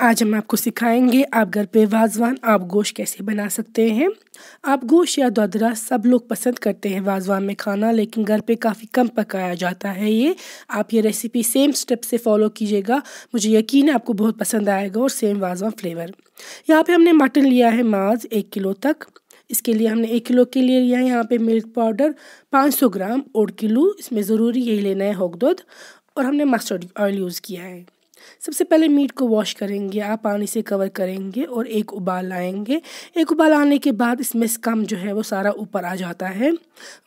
आज हम आपको सिखाएंगे आप घर पे वाजवान आप गोश कैसे बना सकते हैं आप गोश या दौदरा सब लोग पसंद करते हैं वाजवान में खाना लेकिन घर पे काफ़ी कम पकाया जाता है ये आप ये रेसिपी सेम स्टेप से फॉलो कीजिएगा मुझे यकीन है आपको बहुत पसंद आएगा और सेम वाजवान फ्लेवर यहाँ पे हमने मटन लिया है माज एक किलो तक इसके लिए हमने एक किलो के लिए लिया है यहाँ पे मिल्क पाउडर 500 ग्राम और किलो इसमें ज़रूरी यही लेना है होक दूध और हमने मस्टर्ड ऑयल यूज़ किया है सबसे पहले मीट को वॉश करेंगे आप पानी से कवर करेंगे और एक उबाल आएंगे एक उबाल आने के बाद इसमें स्कम जो है वो सारा ऊपर आ जाता है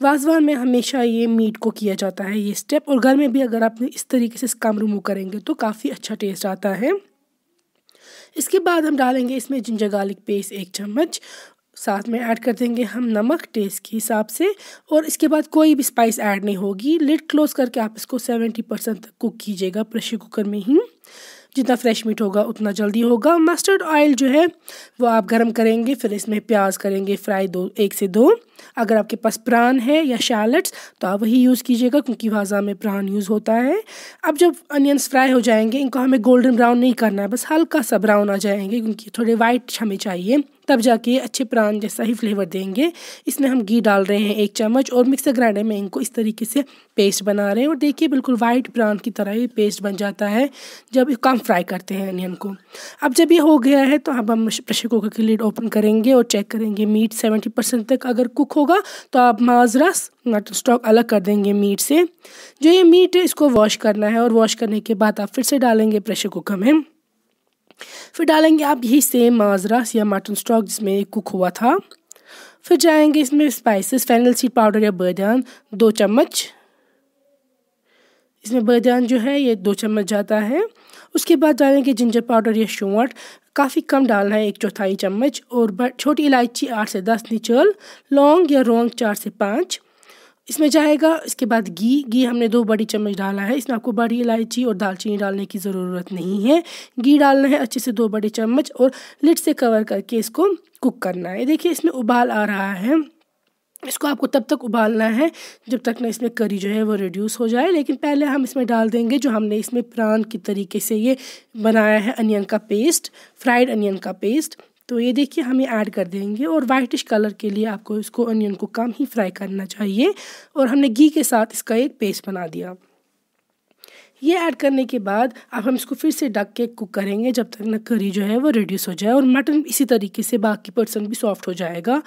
वाजवान में हमेशा ये मीट को किया जाता है ये स्टेप और घर में भी अगर आप इस तरीके से स्कम रिमूव करेंगे तो काफ़ी अच्छा टेस्ट आता है इसके बाद हम डालेंगे इसमें जिंजर गार्लिक पेस्ट एक चम्मच साथ में ऐड कर देंगे हम नमक टेस्ट के हिसाब से और इसके बाद कोई भी स्पाइस ऐड नहीं होगी लिड क्लोज करके आप इसको सेवेंटी परसेंट तक कुक कीजिएगा प्रेशर कुकर में ही जितना फ्रेश मीट होगा उतना जल्दी होगा मस्टर्ड ऑयल जो है वो आप गर्म करेंगे फिर इसमें प्याज करेंगे फ्राई दो एक से दो अगर आपके पास प्रान है या शैलट्स तो आप वही यूज़ कीजिएगा क्योंकि भाजा में प्रान यूज़ होता है अब जब अनियंस फ्राई हो जाएंगे इनको हमें गोल्डन ब्राउन नहीं करना है बस हल्का सा ब्राउन आ जाएंगे क्योंकि थोड़े वाइट हमें चाहिए तब जाके अच्छे प्रान जैसा ही फ्लेवर देंगे इसमें हम घी डाल रहे हैं एक चम्मच और मिक्सर ग्राइंडर में इनको इस तरीके से पेस्ट बना रहे हैं और देखिए बिल्कुल वाइट प्रान की तरह ये पेस्ट बन जाता है जब कम फ्राई करते हैं अनियन को अब जब ये हो गया है तो अब हम प्रेशर कुकर की लीड ओपन करेंगे और चेक करेंगे मीट सेवेंटी परसेंट तक अगर कुक होगा तो आप माजरस मटन स्टॉक अलग कर देंगे मीट से जो ये मीट है इसको वॉश करना है और वॉश करने के बाद आप फिर से डालेंगे प्रेशर कुकर में फिर डालेंगे आप यही सेम माजरा या मटन स्टॉक जिसमें कुक हुआ था फिर जाएंगे इसमें स्पाइसेस फैनल सीड पाउडर या बैदान दो चम्मच इसमें बैदान जो है ये दो चम्मच जाता है उसके बाद डालेंगे जिंजर पाउडर या शोट काफ़ी कम डालना है एक चौथाई चम्मच और छोटी इलायची आठ से दस निचोल लौंग या रोंग चार से पाँच इसमें जाएगा इसके बाद घी घी हमने दो बड़ी चम्मच डाला है इसमें आपको बड़ी इलायची और दालचीनी डालने की ज़रूरत नहीं है घी डालना है अच्छे से दो बड़े चम्मच और लिट से कवर करके इसको कुक करना है देखिए इसमें उबाल आ रहा है इसको आपको तब तक उबालना है जब तक ना इसमें करी जो है वो रिड्यूस हो जाए लेकिन पहले हम इसमें डाल देंगे जो हमने इसमें प्रान के तरीके से ये बनाया है अनियन का पेस्ट फ्राइड अनियन का पेस्ट तो ये देखिए हमें ऐड कर देंगे और वाइटिश कलर के लिए आपको इसको अनियन को कम ही फ्राई करना चाहिए और हमने घी के साथ इसका एक पेस्ट बना दिया ये ऐड करने के बाद अब हम इसको फिर से ढक के कुक करेंगे जब तक ना करी जो है वो रिड्यूस हो जाए और मटन इसी तरीके से बाकी पर्सन भी सॉफ्ट हो जाएगा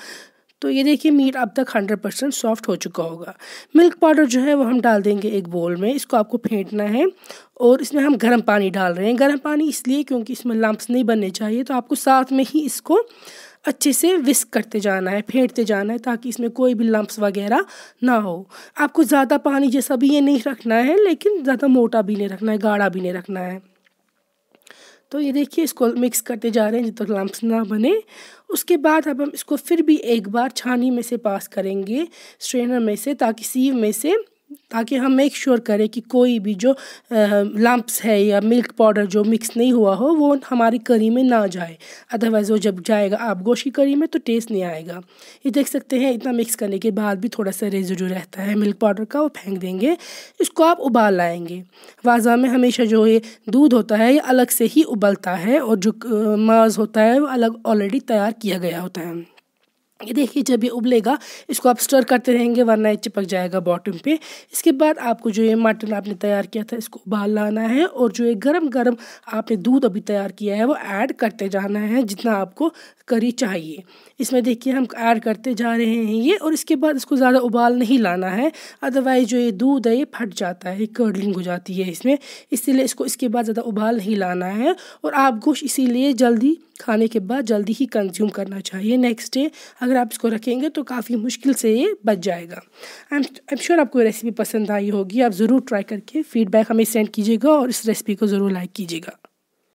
तो ये देखिए मीट अब तक हंड्रेड परसेंट सॉफ्ट हो चुका होगा मिल्क पाउडर जो है वो हम डाल देंगे एक बोल में इसको आपको फेंटना है और इसमें हम गर्म पानी डाल रहे हैं गर्म पानी इसलिए क्योंकि इसमें लम्ब्स नहीं बनने चाहिए तो आपको साथ में ही इसको अच्छे से विस्क करते जाना है फेंटते जाना है ताकि इसमें कोई भी लम्ब्स वगैरह ना हो आपको ज़्यादा पानी जैसा भी ये नहीं रखना है लेकिन ज़्यादा मोटा भी नहीं रखना है गाढ़ा भी नहीं रखना है तो ये देखिए इसको मिक्स करते जा रहे हैं जब तक तो ना बने उसके बाद अब हम इसको फिर भी एक बार छानी में से पास करेंगे स्ट्रेनर में से ताकि सीव में से ताकि हम मेक श्योर sure करें कि कोई भी जो लम्प्स है या मिल्क पाउडर जो मिक्स नहीं हुआ हो वो हमारी करी में ना जाए अदरवाइज़ वो जब जाएगा आप गोश की करी में तो टेस्ट नहीं आएगा ये देख सकते हैं इतना मिक्स करने के बाद भी थोड़ा सा रेजिड्यू रहता है मिल्क पाउडर का वो फेंक देंगे इसको आप उबाल लाएंगे वाजा में हमेशा जो ये दूध होता है ये अलग से ही उबलता है और जो माज होता है वो अलग ऑलरेडी तैयार किया गया होता है ये देखिए जब ये उबलेगा इसको आप स्टर करते रहेंगे वरना ये चिपक जाएगा बॉटम पे इसके बाद आपको जो ये मटन आपने तैयार किया था इसको उबाल लाना है और जो ये गरम गरम आपने दूध अभी तैयार किया है वो ऐड करते जाना है जितना आपको करी चाहिए इसमें देखिए हम ऐड करते जा रहे हैं ये और इसके बाद इसको ज़्यादा उबाल नहीं लाना है अदरवाइज़ जो ये दूध है ये फट जाता है कर्डलिंग हो जाती है इसमें इसीलिए इसको इसके बाद ज़्यादा उबाल नहीं लाना है और आप गोश्त इसीलिए जल्दी खाने के बाद जल्दी ही कंज्यूम करना चाहिए नेक्स्ट डे अगर आप इसको रखेंगे तो काफ़ी मुश्किल से ये बच जाएगा आई एम श्योर आपको रेसिपी पसंद आई होगी आप ज़रूर ट्राई करके फीडबैक हमें सेंड कीजिएगा और इस रेसिपी को ज़रूर लाइक कीजिएगा